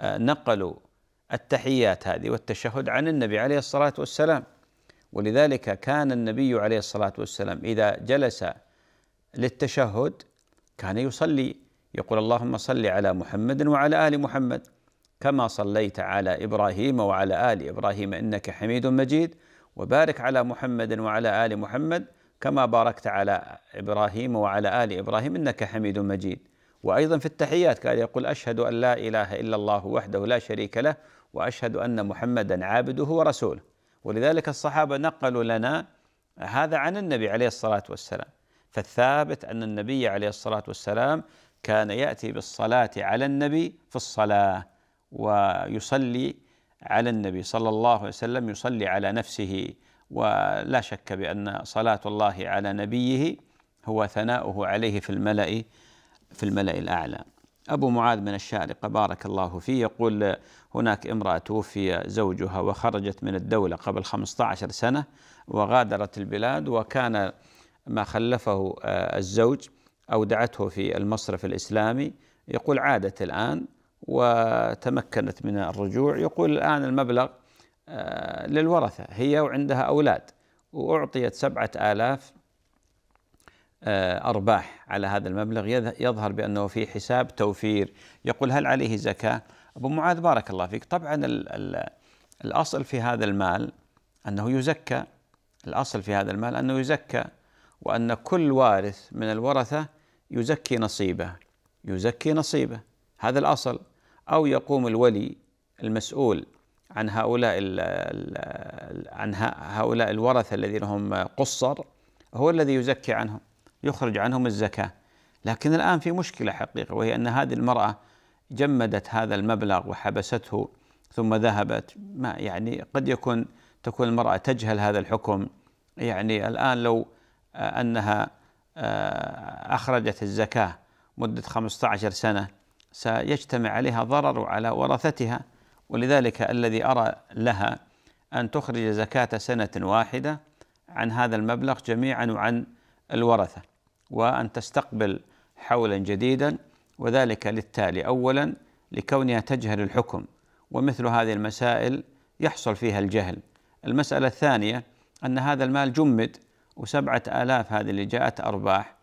آه، نقلوا التحيات هذه والتشهد عن النبي عليه الصلاه والسلام ولذلك كان النبي عليه الصلاه والسلام اذا جلس للتشهد كان يصلي يقول اللهم صل على محمد وعلى ال محمد كما صليت على ابراهيم وعلى ال ابراهيم انك حميد مجيد وبارك على محمد وعلى ال محمد كما باركت على ابراهيم وعلى ال ابراهيم انك حميد مجيد وايضا في التحيات كان يقول اشهد ان لا اله الا الله وحده لا شريك له واشهد ان محمدا عابده ورسوله ولذلك الصحابه نقلوا لنا هذا عن النبي عليه الصلاه والسلام فالثابت ان النبي عليه الصلاه والسلام كان ياتي بالصلاه على النبي في الصلاه ويصلي على النبي صلى الله عليه وسلم يصلي على نفسه ولا شك بأن صلاة الله على نبيه هو ثناؤه عليه في الملأ في الملأ الأعلى أبو معاذ من الشارقة بارك الله فيه يقول هناك امرأة توفي زوجها وخرجت من الدولة قبل 15 سنة وغادرت البلاد وكان ما خلفه آه، الزوج أودعته في المصرف الإسلامي يقول عادت الآن وتمكنت من الرجوع يقول الآن المبلغ آه، للورثة هي وعندها أولاد وأعطيت سبعة آلاف آه، أرباح على هذا المبلغ يظهر بأنه في حساب توفير يقول هل عليه زكاة أبو معاذ بارك الله فيك طبعا الأصل في هذا المال أنه يزكى الأصل في هذا المال أنه يزكى وأن كل وارث من الورثة يزكي نصيبه يزكي نصيبه هذا الأصل أو يقوم الولي المسؤول عن هؤلاء عن هؤلاء الورثة الذين هم قصر هو الذي يزكي عنهم يخرج عنهم الزكاة لكن الآن في مشكلة حقيقة وهي أن هذه المرأة جمدت هذا المبلغ وحبسته ثم ذهبت ما يعني قد يكون تكون المرأة تجهل هذا الحكم يعني الآن لو آه، أنها آه، أخرجت الزكاة مدة 15 سنة سيجتمع عليها ضرر وعلى ورثتها ولذلك الذي أرى لها أن تخرج زكاة سنة واحدة عن هذا المبلغ جميعا وعن الورثة وأن تستقبل حولا جديدا وذلك للتالي أولا لكونها تجهل الحكم ومثل هذه المسائل يحصل فيها الجهل المسألة الثانية أن هذا المال جمد وسبعة آلاف هذه اللي جاءت أرباح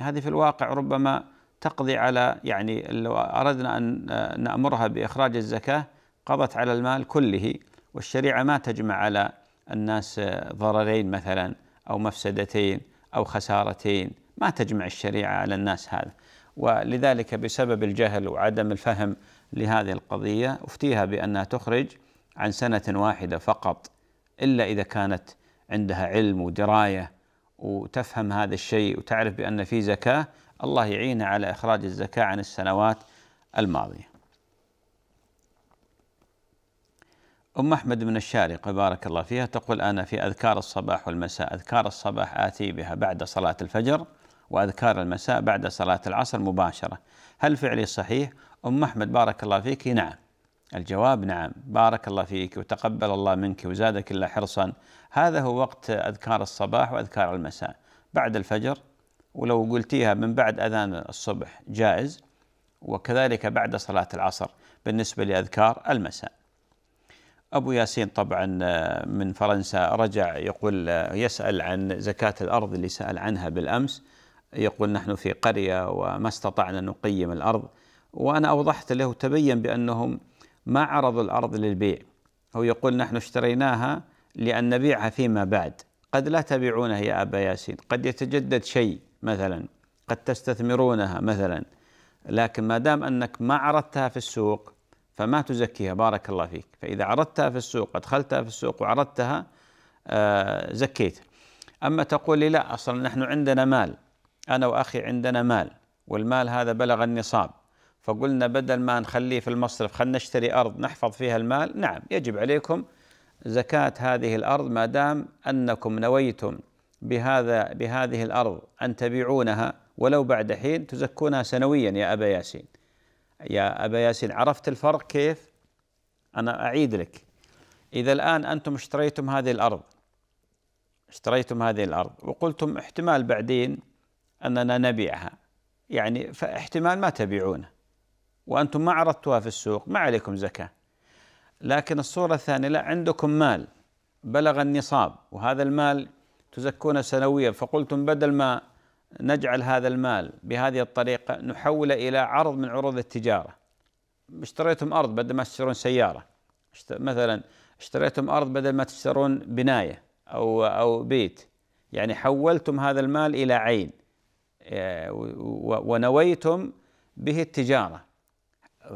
هذه في الواقع ربما تقضي على يعني لو أردنا أن آه، نأمرها بإخراج الزكاة قضت على المال كله والشريعة ما تجمع على الناس آه، ضررين مثلا أو مفسدتين أو خسارتين ما تجمع الشريعة على الناس هذا ولذلك بسبب الجهل وعدم الفهم لهذه القضية أفتيها بأنها تخرج عن سنة واحدة فقط إلا إذا كانت عندها علم ودراية وتفهم هذا الشيء وتعرف بأن في زكاة الله يعينه على إخراج الزكاة عن السنوات الماضية أم أحمد من الشارقة بارك الله فيها تقول أنا في أذكار الصباح والمساء أذكار الصباح آتي بها بعد صلاة الفجر وأذكار المساء بعد صلاة العصر مباشرة هل فعلي صحيح؟ أم أحمد بارك الله فيك نعم الجواب نعم بارك الله فيك وتقبل الله منك وزادك الله حرصا هذا هو وقت أذكار الصباح وأذكار المساء بعد الفجر ولو قلتيها من بعد أذان الصبح جائز وكذلك بعد صلاة العصر بالنسبة لأذكار المساء أبو ياسين طبعا آه، من فرنسا رجع يقول آه، يسأل عن زكاة الأرض اللي سأل عنها بالأمس يقول نحن في قرية وما استطعنا نقيم الأرض وأنا أوضحت له تبين بأنهم ما عرضوا الأرض للبيع هو يقول نحن اشتريناها لأن نبيعها فيما بعد قد لا تبيعونها يا أبا ياسين قد يتجدد شيء مثلا قد تستثمرونها مثلا لكن ما دام انك ما عرضتها في السوق فما تزكيها بارك الله فيك فاذا عرضتها في السوق ادخلتها في السوق وعرضتها آه، زكيت اما تقول لي لا اصلا نحن عندنا مال انا واخي عندنا مال والمال هذا بلغ النصاب فقلنا بدل ما نخليه في المصرف خلنا نشتري ارض نحفظ فيها المال نعم يجب عليكم زكاه هذه الارض ما دام انكم نويتم بهذا بهذه الارض ان تبيعونها ولو بعد حين تزكونها سنويا يا ابا ياسين يا ابا ياسين عرفت الفرق كيف؟ انا اعيد لك اذا الان انتم اشتريتم هذه الارض اشتريتم هذه الارض وقلتم احتمال بعدين اننا نبيعها يعني فاحتمال ما تبيعونه وانتم ما عرضتوها في السوق ما عليكم زكاه لكن الصوره الثانيه لا عندكم مال بلغ النصاب وهذا المال تزكون سنويا فقلتم بدل ما نجعل هذا المال بهذه الطريقة نحوله إلى عرض من عروض التجارة اشتريتم أرض بدل ما تشترون سيارة مثلا اشتريتم أرض بدل ما تشترون بناية أو أو بيت يعني حولتم هذا المال إلى عين آه، ونويتم به التجارة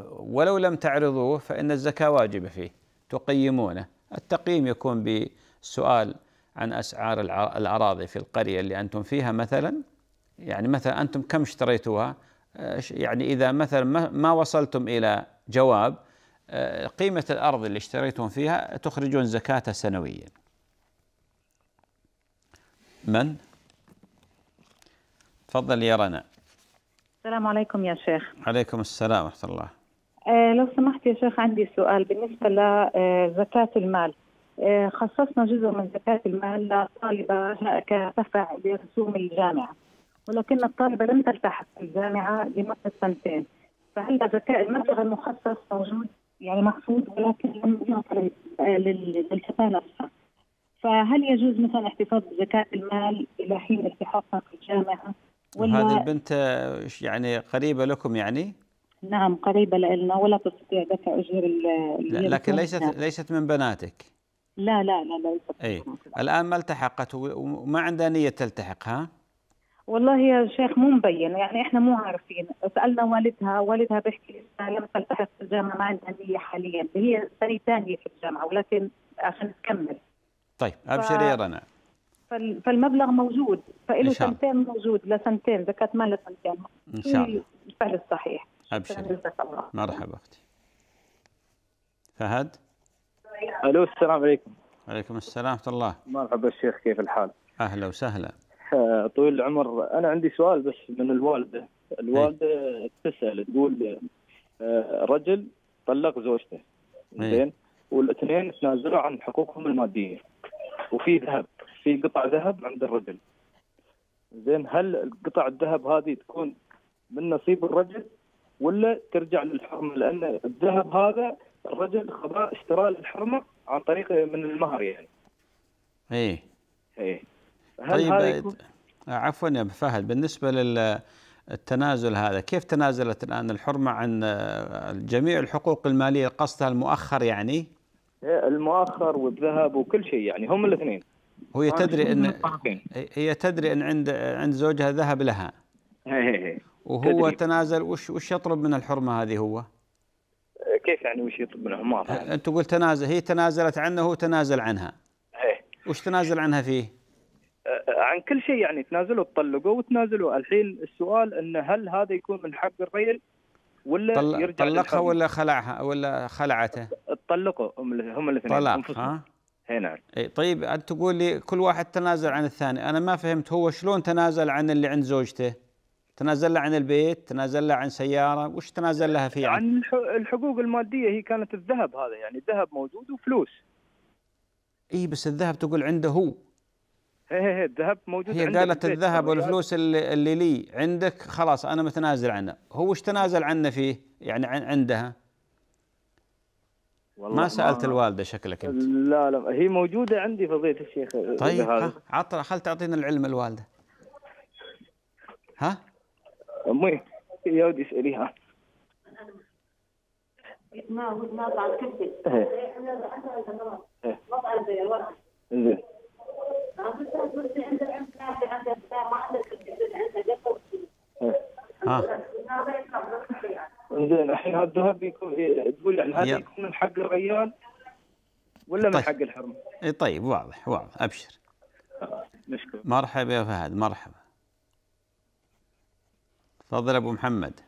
ولو لم تعرضوه فإن الزكاة واجبة فيه تقيمونه التقييم يكون بسؤال عن أسعار الأراضي في القرية اللي أنتم فيها مثلا يعني مثلا أنتم كم اشتريتوها آه، يعني إذا مثلا ما وصلتم إلى جواب آه، قيمة الأرض اللي اشتريتم فيها تخرجون زكاتها سنويا من؟ تفضل يا رنا السلام عليكم يا شيخ عليكم السلام ورحمة الله آه، لو سمحت يا شيخ عندي سؤال بالنسبة لزكاة المال آه، خصصنا جزء من زكاة المال للطالبة كدفع لرسوم الجامعة ولكن الطالبة لم تلتحق الجامعة لمدة سنتين فهلا زكاة المبلغ المخصص موجود يعني محفوظ ولكن لم يعطى للفتاة نفسها فهل يجوز مثلا احتفاظ بزكاة المال إلى حين التحاقها في ولا هذه البنت آه، يعني قريبة لكم يعني؟ نعم قريبة لنا ولا تستطيع دفع أجر لكن ليست ليست من بناتك لا لا لا لا اي الان ما التحقت وما عندها نيه تلتحق ها؟ والله يا شيخ مو مبين يعني احنا مو عارفين سالنا والدها والدها بيحكي لم تلتحق في الجامعه ما عندها نيه حاليا هي سنه ثانيه في الجامعه ولكن عشان تكمل طيب ابشري يا رنا فالمبلغ موجود فله سنتين موجود لسنتين زكاه مال لسنتين ان شاء الله الفعل الصحيح ابشر مرحبا اختي فهد الو السلام عليكم. وعليكم السلام ورحمه الله. مرحبا الشيخ كيف الحال؟ اهلا وسهلا. آه، طويل العمر انا عندي سؤال بس من الوالده، الوالده تسال تقول آه، رجل طلق زوجته إيه. زين والاثنين تنازلوا عن حقوقهم الماديه وفي ذهب في قطع ذهب عند الرجل زين هل قطع الذهب هذه تكون من نصيب الرجل ولا ترجع للحرمه لان الذهب هذا الرجل خضاء اشترى الحرمه عن طريق من المهر يعني ايه ايه طيب إيه، يكون... عفوا يا فهد بالنسبه للتنازل هذا كيف تنازلت الان الحرمه عن آه، جميع الحقوق الماليه قصدها المؤخر يعني إيه، المؤخر والذهب وكل شيء يعني هم الاثنين وهي تدري ان هي تدري ان عند عند زوجها ذهب لها إيه، وهو تدري. تنازل وش وش يطلب من الحرمه هذه هو؟ يعرف يعني وش يطلب من عمار يعني. انت قلت تنازل هي تنازلت عنه هو تنازل عنها ايه وش تنازل عنها فيه؟ أه، أه، عن كل شيء يعني تنازلوا تطلقوا وتنازلوا الحين السؤال ان هل هذا يكون من حق الرجل ولا طل... يرجع طلقها ولا خلعها ولا خلعته؟ طلقوا هم الاثنين طلاق ها؟ اي نعم إيه، طيب انت تقول لي كل واحد تنازل عن الثاني انا ما فهمت هو شلون تنازل عن اللي عند زوجته؟ تنازل له عن البيت تنازل له عن سياره وش تنازل لها فيه عن الحقوق الماديه هي كانت الذهب هذا يعني الذهب موجود وفلوس اي بس الذهب تقول عنده هو هي هي الذهب موجود هي قالت الذهب والفلوس اللي, اللي لي عندك خلاص انا متنازل عنه هو وش تنازل عنه فيه يعني عندها والله ما سالت ما الوالده شكلك انت لا لا هي موجوده عندي فضيله الشيخ طيب ها عطر خل تعطينا العلم الوالده ها المهم يعود يسأليها ما ما زين الحين هالذهب بيكون تقول هذا يكون من حق الريال ولا من حق الحرمه؟ اي طيب واضح واضح ابشر مرحبا يا فهد مرحبا تفضل ابو محمد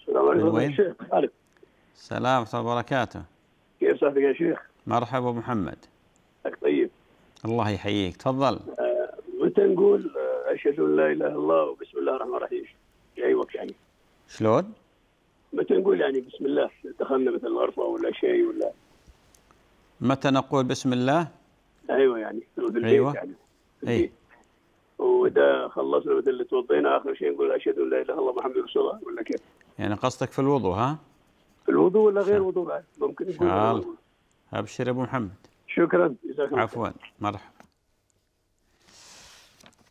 السلام عليكم يا شيخ السلام ورحمه الله وبركاته كيف صحتك يا شيخ؟ مرحبا ابو محمد طيب الله يحييك تفضل آه، متى نقول آه، اشهد ان لا اله الا الله وبسم الله الرحمن الرحيم في اي وقت يعني شلون؟ متى نقول يعني بسم الله دخلنا مثلا غرفه ولا شيء ولا متى نقول بسم الله؟ ايوه يعني ايوه يعني في البيت. أيوة. واذا خلصنا مثل اللي توضينا اخر شيء نقول اشهد ان لا اله الا الله محمد رسول الله ولا كيف؟ يعني قصدك في الوضوء ها؟ في الوضوء ولا غير وضوء بعد ممكن يكون ابشر ابو محمد شكرا جزاك الله عفوا مرحبا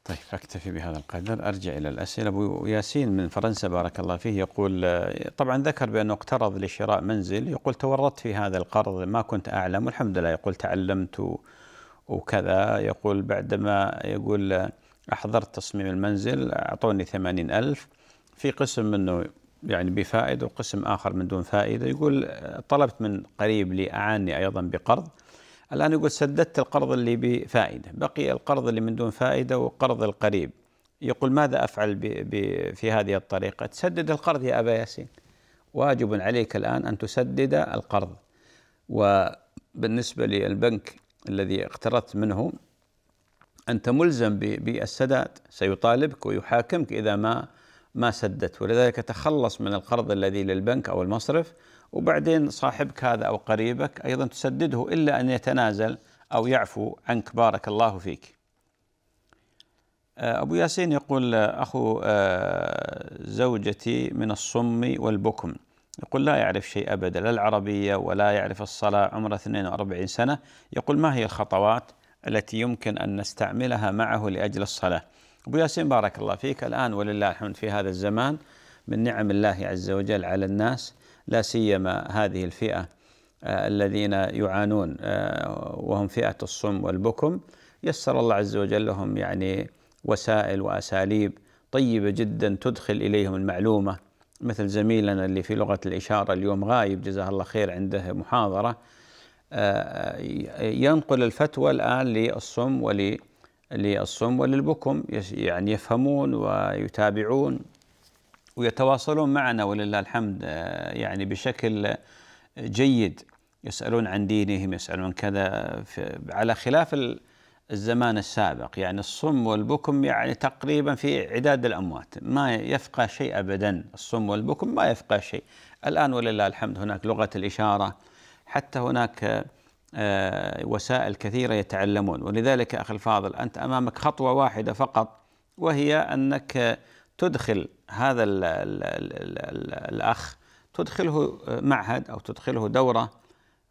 طيب اكتفي بهذا القدر ارجع الى الاسئله ابو ياسين من فرنسا بارك الله فيه يقول آه، طبعا ذكر بانه اقترض لشراء منزل يقول تورطت في هذا القرض ما كنت اعلم والحمد لله يقول تعلمت وكذا يقول بعدما يقول آه، أحضرت تصميم المنزل أعطوني ثمانين ألف في قسم منه يعني بفائدة وقسم آخر من دون فائدة يقول طلبت من قريب لي أعاني أيضا بقرض الآن يقول سددت القرض اللي بفائدة بقي القرض اللي من دون فائدة وقرض القريب يقول ماذا أفعل ب ب في هذه الطريقة تسدد القرض يا أبا ياسين واجب عليك الآن أن تسدد القرض وبالنسبة للبنك الذي اقترضت منه أنت ملزم بالسداد سيطالبك ويحاكمك إذا ما ما سددت ولذلك تخلص من القرض الذي للبنك أو المصرف وبعدين صاحبك هذا أو قريبك أيضا تسدده إلا أن يتنازل أو يعفو عنك بارك الله فيك آه، أبو ياسين يقول آه، أخو آه، زوجتي من الصم والبكم يقول لا يعرف شيء أبدا لا العربية ولا يعرف الصلاة عمره 42 سنة يقول ما هي الخطوات التي يمكن أن نستعملها معه لأجل الصلاة أبو ياسين بارك الله فيك الآن ولله الحمد في هذا الزمان من نعم الله عز وجل على الناس لا سيما هذه الفئة آه، الذين يعانون آه، وهم فئة الصم والبكم يسر الله عز وجل لهم يعني وسائل وأساليب طيبة جدا تدخل إليهم المعلومة مثل زميلنا اللي في لغة الإشارة اليوم غايب جزاه الله خير عنده محاضرة آه، ينقل الفتوى الآن للصم ول للصم وللبكم يعني يفهمون ويتابعون ويتواصلون معنا ولله الحمد آه، يعني بشكل جيد يسألون عن دينهم يسألون كذا على خلاف الزمان السابق يعني الصم والبكم يعني تقريبا في عداد الأموات ما يفقه شيء أبدا الصم والبكم ما يفقه شيء الآن ولله الحمد هناك لغة الإشارة حتى هناك آه، وسائل كثيرة يتعلمون ولذلك أخي الفاضل أنت أمامك خطوة واحدة فقط وهي أنك تدخل هذا الـ الـ الـ الـ الأخ تدخله معهد أو تدخله دورة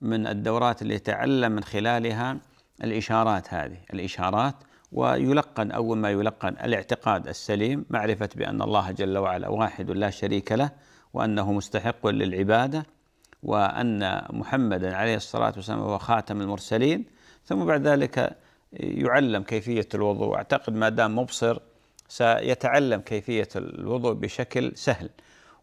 من الدورات اللي يتعلم من خلالها الإشارات هذه الإشارات ويلقن أول ما يلقن الاعتقاد السليم معرفة بأن الله جل وعلا واحد لا شريك له وأنه مستحق للعبادة وأن محمدا عليه الصلاة والسلام هو خاتم المرسلين ثم بعد ذلك يعلم كيفية الوضوء أعتقد ما دام مبصر سيتعلم كيفية الوضوء بشكل سهل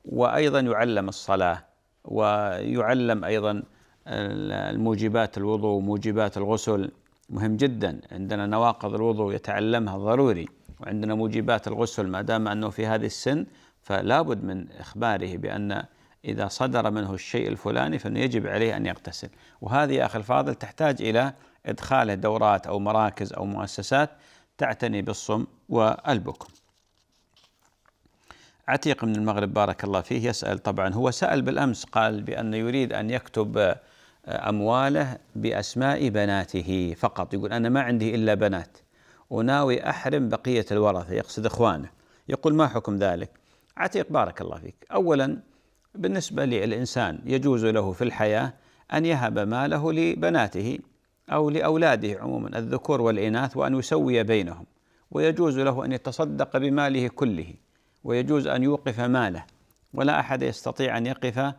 وأيضا يعلم الصلاة ويعلم أيضا الموجبات الوضوء وموجبات الغسل مهم جدا عندنا نواقض الوضوء يتعلمها ضروري وعندنا موجبات الغسل ما دام أنه في هذه السن فلا بد من إخباره بأن إذا صدر منه الشيء الفلاني فإنه يجب عليه أن يغتسل وهذه يا أخي الفاضل تحتاج إلى إدخاله دورات أو مراكز أو مؤسسات تعتني بالصم والبكم عتيق من المغرب بارك الله فيه يسأل طبعا هو سأل بالأمس قال بأنه يريد أن يكتب آه، أمواله بأسماء بناته فقط يقول أنا ما عندي إلا بنات وناوي أحرم بقية الورثة يقصد إخوانه يقول ما حكم ذلك عتيق بارك الله فيك أولا بالنسبة للإنسان يجوز له في الحياة أن يهب ماله لبناته أو لأولاده عموما الذكور والإناث وأن يسوي بينهم ويجوز له أن يتصدق بماله كله ويجوز أن يوقف ماله ولا أحد يستطيع أن يقف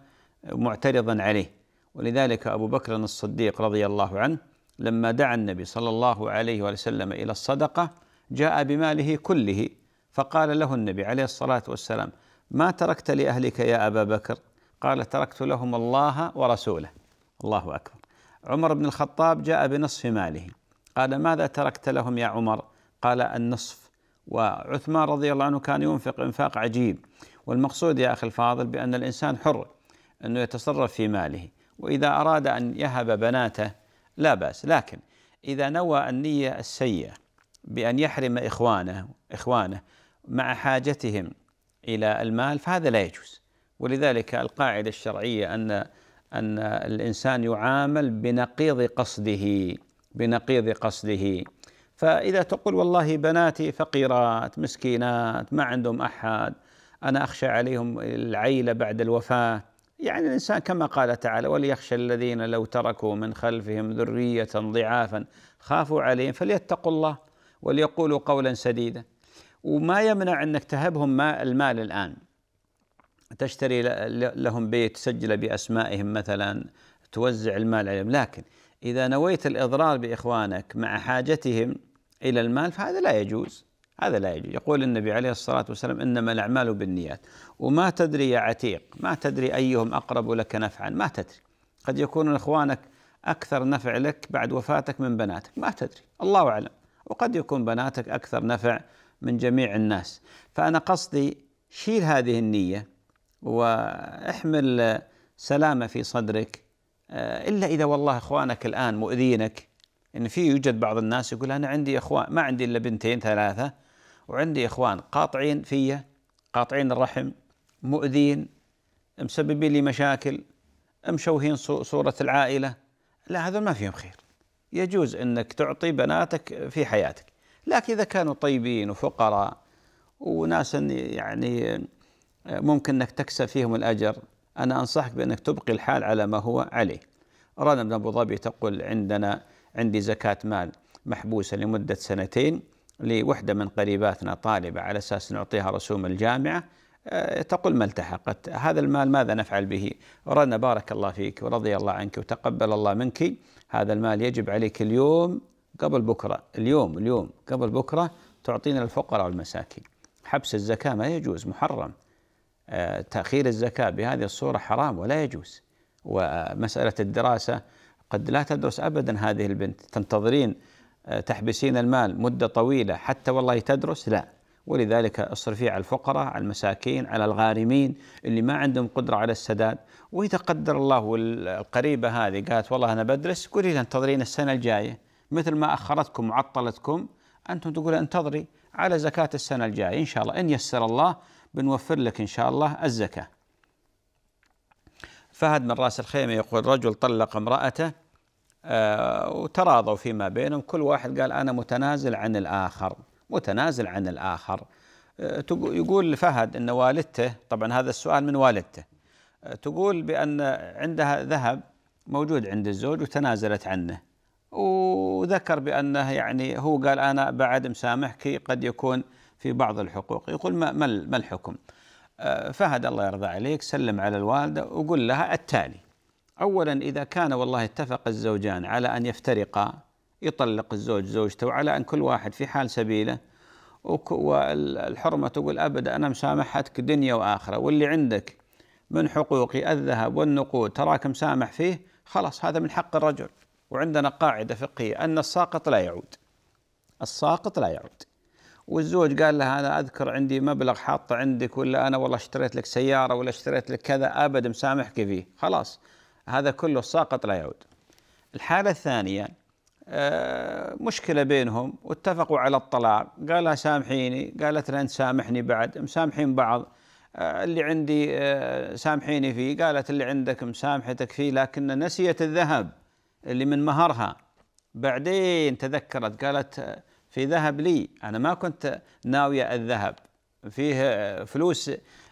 معترضا عليه ولذلك أبو بكر الصديق رضي الله عنه لما دعا النبي صلى الله عليه وسلم إلى الصدقة جاء بماله كله فقال له النبي عليه الصلاة والسلام ما تركت لأهلك يا أبا بكر قال تركت لهم الله ورسوله الله أكبر عمر بن الخطاب جاء بنصف ماله قال ماذا تركت لهم يا عمر قال النصف وعثمان رضي الله عنه كان ينفق انفاق عجيب والمقصود يا اخي الفاضل بان الانسان حر انه يتصرف في ماله واذا اراد ان يهب بناته لا باس لكن اذا نوى النيه السيئه بان يحرم اخوانه اخوانه مع حاجتهم إلى المال فهذا لا يجوز ولذلك القاعدة الشرعية أن أن الإنسان يعامل بنقيض قصده بنقيض قصده فإذا تقول والله بناتي فقيرات مسكينات ما عندهم أحد أنا أخشى عليهم العيلة بعد الوفاة يعني الإنسان كما قال تعالى وليخشى الذين لو تركوا من خلفهم ذرية ضعافا خافوا عليهم فليتقوا الله وليقولوا قولا سديدا وما يمنع انك تهبهم المال الان تشتري لهم بيت تسجله باسمائهم مثلا توزع المال عليهم لكن اذا نويت الاضرار باخوانك مع حاجتهم الى المال فهذا لا يجوز هذا لا يجوز يقول النبي عليه الصلاة والسلام إنما الأعمال بالنيات وما تدري يا عتيق ما تدري أيهم أقرب لك نفعا ما تدري قد يكون إخوانك أكثر نفع لك بعد وفاتك من بناتك ما تدري الله أعلم وقد يكون بناتك أكثر نفع من جميع الناس فأنا قصدي شيل هذه النية واحمل سلامة في صدرك آه، إلا إذا والله إخوانك الآن مؤذينك إن في يوجد بعض الناس يقول أنا عندي إخوان ما عندي إلا بنتين ثلاثة وعندي إخوان قاطعين فيا قاطعين الرحم مؤذين مسببين لي مشاكل مشوهين صورة العائلة لا هذا ما فيهم خير يجوز أنك تعطي بناتك في حياتك لكن إذا كانوا طيبين وفقراء وناس يعني ممكن أنك تكسب فيهم الأجر أنا أنصحك بأنك تبقي الحال على ما هو عليه رانا من أبو ظبي تقول عندنا عندي زكاة مال محبوسة لمدة سنتين لوحدة من قريباتنا طالبة على أساس نعطيها رسوم الجامعة آه، تقول ما التحقت هذا المال ماذا نفعل به رنا بارك الله فيك ورضي الله عنك وتقبل الله منك هذا المال يجب عليك اليوم قبل بكرة اليوم اليوم قبل بكرة تعطينا الفقراء والمساكين حبس الزكاة ما يجوز محرم آه، تأخير الزكاة بهذه الصورة حرام ولا يجوز ومسألة الدراسة قد لا تدرس أبدا هذه البنت تنتظرين آه، تحبسين المال مدة طويلة حتى والله تدرس لا ولذلك اصرفي على الفقراء على المساكين على الغارمين اللي ما عندهم قدرة على السداد وإذا قدر الله القريبة هذه قالت والله أنا بدرس قولي لها انتظرين السنة الجاية مثل ما أخرتكم وعطلتكم أنتم تقول انتظري على زكاة السنة الجاية إن شاء الله إن يسر الله بنوفر لك إن شاء الله الزكاة فهد من رأس الخيمة يقول رجل طلق امرأته آه وتراضوا فيما بينهم كل واحد قال أنا متنازل عن الآخر متنازل عن الآخر آه يقول فهد أن والدته طبعا هذا السؤال من والدته آه تقول بأن عندها ذهب موجود عند الزوج وتنازلت عنه وذكر بأنه يعني هو قال أنا بعد مسامحك قد يكون في بعض الحقوق يقول ما, ما الحكم آه، فهد الله يرضى عليك سلم على الوالدة وقل لها التالي أولا إذا كان والله اتفق الزوجان على أن يفترقا يطلق الزوج زوجته وعلى أن كل واحد في حال سبيله والحرمة تقول أبدا أنا مسامحتك دنيا وآخرة واللي عندك من حقوقي الذهب والنقود تراك مسامح فيه خلاص هذا من حق الرجل وعندنا قاعدة فقهية أن الساقط لا يعود الساقط لا يعود والزوج قال لها أنا أذكر عندي مبلغ حاطه عندك ولا أنا والله اشتريت لك سيارة ولا اشتريت لك كذا أبد مسامحك فيه خلاص هذا كله الساقط لا يعود الحالة الثانية آه، مشكلة بينهم واتفقوا على الطلاق قال لها سامحيني قالت لها أنت سامحني بعد مسامحين بعض آه، اللي عندي آه، سامحيني فيه قالت اللي عندك مسامحتك فيه لكن نسيت الذهب اللي من مهرها بعدين تذكرت قالت في ذهب لي أنا ما كنت ناوية الذهب فيه فلوس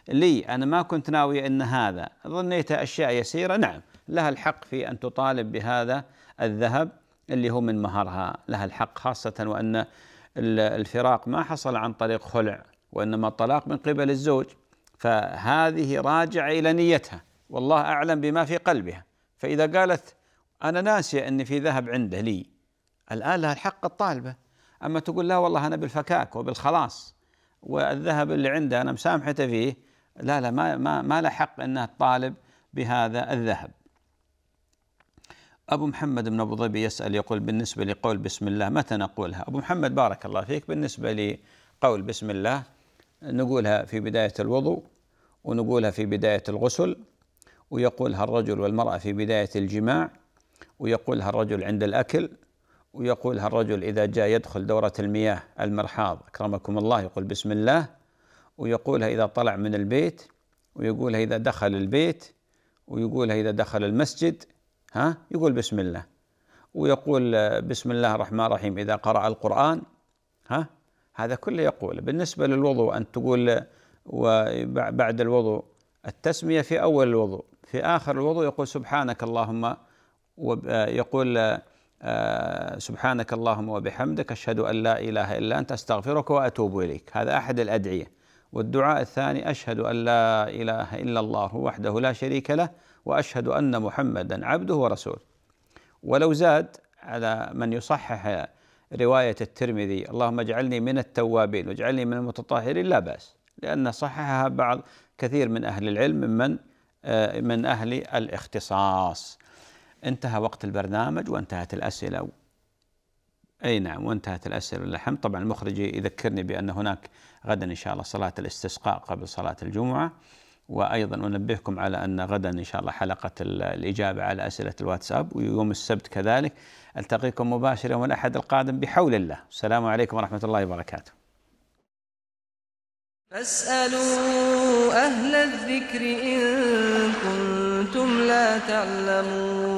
لي أنا ما كنت ناوية أن هذا ظنيت أشياء يسيرة نعم لها الحق في أن تطالب بهذا الذهب اللي هو من مهرها لها الحق خاصة وأن الفراق ما حصل عن طريق خلع وإنما الطلاق من قبل الزوج فهذه راجعة إلى نيتها والله أعلم بما في قلبها فإذا قالت أنا ناسي أني في ذهب عنده لي الآن لها الحق الطالبة أما تقول لا والله أنا بالفكاك وبالخلاص والذهب اللي عنده أنا مسامحته فيه لا لا ما ما ما له حق أنها تطالب بهذا الذهب أبو محمد بن أبو ظبي يسأل يقول بالنسبة لقول بسم الله متى نقولها أبو محمد بارك الله فيك بالنسبة لقول بسم الله نقولها في بداية الوضوء ونقولها في بداية الغسل ويقولها الرجل والمرأة في بداية الجماع ويقولها الرجل عند الأكل ويقولها الرجل إذا جاء يدخل دورة المياه المرحاض أكرمكم الله يقول بسم الله ويقولها إذا طلع من البيت ويقولها إذا دخل البيت ويقولها إذا دخل المسجد ها يقول بسم الله ويقول بسم الله الرحمن الرحيم إذا قرأ القرآن ها هذا كله يقول بالنسبة للوضوء أن تقول وبعد الوضوء التسمية في أول الوضوء في آخر الوضوء يقول سبحانك اللهم ويقول آه، آه، آه، سبحانك اللهم وبحمدك أشهد أن لا إله إلا أنت أستغفرك وأتوب إليك هذا أحد الأدعية والدعاء الثاني أشهد أن لا إله إلا الله وحده لا شريك له وأشهد أن محمدا عبده ورسوله ولو زاد على من يصحح رواية الترمذي اللهم اجعلني من التوابين واجعلني من المتطهرين لا بأس لأن صححها بعض كثير من أهل العلم من من أهل الاختصاص انتهى وقت البرنامج وانتهت الأسئلة أي نعم وانتهت الأسئلة للحم طبعا المخرج يذكرني بأن هناك غدا إن شاء الله صلاة الاستسقاء قبل صلاة الجمعة وأيضا أنبهكم على أن غدا إن شاء الله حلقة الإجابة على أسئلة الواتساب ويوم السبت كذلك ألتقيكم مباشرة يوم الأحد القادم بحول الله السلام عليكم ورحمة الله وبركاته فاسألوا أهل الذكر إن كنتم لا تعلمون